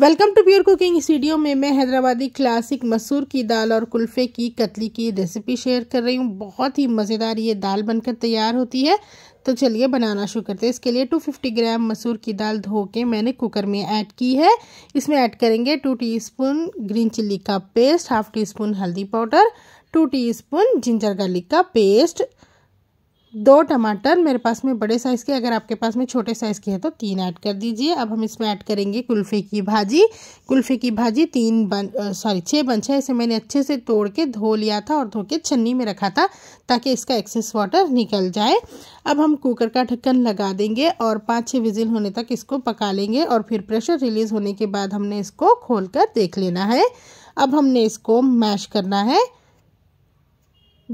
welcome to pure cooking इस video में मैं हैदराबादी क्लासिक मसूर की दाल और कुल्फ़े की कतली की रेसिपी शेयर कर रही हूँ बहुत ही मज़ेदार ये दाल बनकर तैयार होती है तो चलिए बनाना शुरू करते हैं इसके लिए 250 ग्राम मसूर की दाल धो के मैंने कुकर में ऐड की है इसमें ऐड करेंगे टू टीस्पून ग्रीन चिल्ली का पेस्ट हाफ टी स्पून हल्दी powder two teaspoon ginger garlic का पेस्ट दो टमाटर मेरे पास में बड़े साइज़ के अगर आपके पास में छोटे साइज़ के हैं तो तीन ऐड कर दीजिए अब हम इसमें ऐड करेंगे कुल्फ़े की भाजी कुल्फ़े की भाजी तीन बन सॉरी छः बंच है इसे मैंने अच्छे से तोड़ के धो लिया था और धो के छन्नी में रखा था ताकि इसका एक्सेस वाटर निकल जाए अब हम कुकर का ढक्कन लगा देंगे और पाँच छः विजिल होने तक इसको पका लेंगे और फिर प्रेशर रिलीज़ होने के बाद हमने इसको खोल कर देख लेना है अब हमने इसको मैश करना है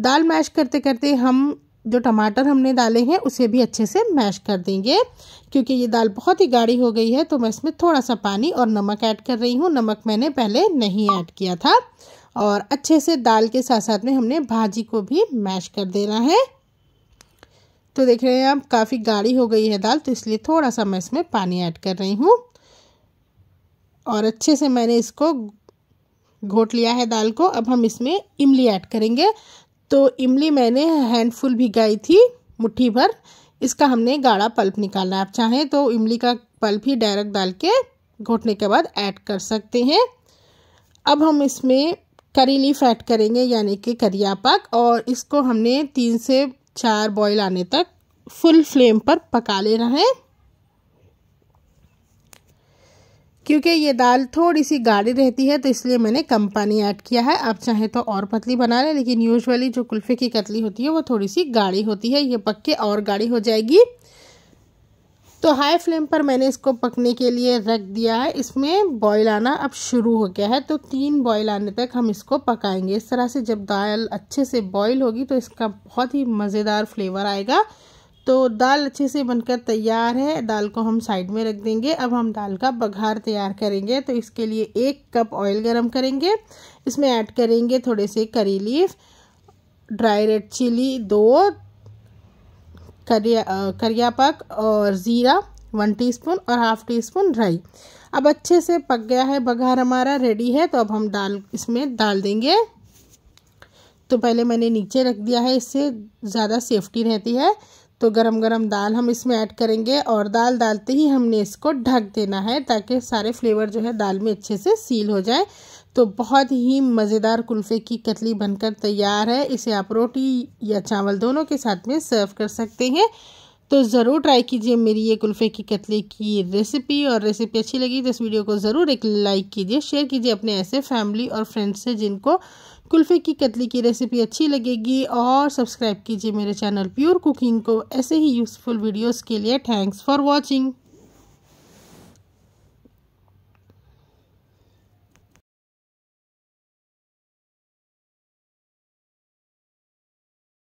दाल मैश करते करते हम जो टमाटर हमने डाले हैं उसे भी अच्छे से मैश कर देंगे क्योंकि ये दाल बहुत ही गाढ़ी हो गई है तो मैं इसमें थोड़ा सा पानी और नमक ऐड कर रही हूँ नमक मैंने पहले नहीं ऐड किया था और अच्छे से दाल के साथ साथ में हमने भाजी को भी मैश कर देना है तो देख रहे हैं आप काफ़ी गाढ़ी हो गई है दाल तो इसलिए थोड़ा सा मैं इसमें पानी ऐड कर रही हूँ और अच्छे से मैंने इसको घोट लिया है दाल को अब हम इसमें इमली ऐड करेंगे तो इमली मैंने हैंडफुल भिगाई थी मुट्ठी भर इसका हमने गाढ़ा पल्प निकालना है आप चाहें तो इमली का पल्प ही डायरेक्ट डाल के घोटने के बाद ऐड कर सकते हैं अब हम इसमें करी लीफ ऐड करेंगे यानी कि करिया पाक और इसको हमने तीन से चार बॉईल आने तक फुल फ्लेम पर पका लेना है क्योंकि ये दाल थोड़ी सी गाढ़ी रहती है तो इसलिए मैंने कम पानी ऐड किया है आप चाहे तो और पतली बना लें लेकिन यूजुअली जो कुल्फ़े की कतली होती है वो थोड़ी सी गाढ़ी होती है ये पक के और गाढ़ी हो जाएगी तो हाई फ्लेम पर मैंने इसको पकने के लिए रख दिया है इसमें बॉयल आना अब शुरू हो गया है तो तीन बॉयल आने तक हम इसको पकाएंगे इस तरह से जब दाल अच्छे से बॉयल होगी तो इसका बहुत ही मज़ेदार फ्लेवर आएगा तो दाल अच्छे से बनकर तैयार है दाल को हम साइड में रख देंगे अब हम दाल का बघार तैयार करेंगे तो इसके लिए एक कप ऑयल गरम करेंगे इसमें ऐड करेंगे थोड़े से करी लीफ ड्राई रेड चिली दो करिया करिया पक और ज़ीरा वन टीस्पून और हाफ़ टी स्पून ड्राई अब अच्छे से पक गया है बघार हमारा रेडी है तो अब हम दाल इसमें डाल देंगे तो पहले मैंने नीचे रख दिया है इससे ज़्यादा सेफ्टी रहती है तो गरम गरम दाल हम इसमें ऐड करेंगे और दाल डालते ही हमने इसको ढक देना है ताकि सारे फ्लेवर जो है दाल में अच्छे से सील हो जाए तो बहुत ही मज़ेदार कुल्फ़े की कतली बनकर तैयार है इसे आप रोटी या चावल दोनों के साथ में सर्व कर सकते हैं तो ज़रूर ट्राई कीजिए मेरी ये कुल्फ़े की कतले की रेसिपी और रेसिपी अच्छी लगी तो इस वीडियो को ज़रूर एक लाइक कीजिए शेयर कीजिए अपने ऐसे फैमिली और फ्रेंड्स से जिनको कुल्फ़े की कतली की रेसिपी अच्छी लगेगी और सब्सक्राइब कीजिए मेरे चैनल प्योर कुकिंग को ऐसे ही यूज़फुल वीडियोज़ के लिए थैंक्स फॉर वॉचिंग